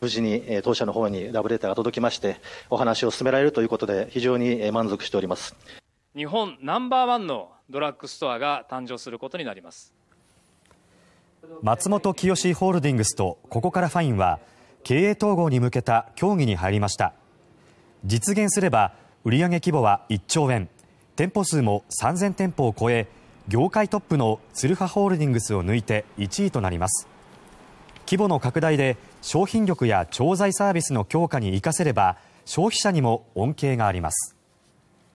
無事に当社の方にラブレターが届きまして、お話を進められるということで、非常に満足しております。日本ナンバーワンのドラッグストアが誕生することになります。松本清ホールディングスとここからファインは経営統合に向けた協議に入りました実現すれば売上規模は1兆円店舗数も3000店舗を超え業界トップのツルハホールディングスを抜いて1位となります規模の拡大で商品力や調剤サービスの強化に生かせれば消費者にも恩恵があります。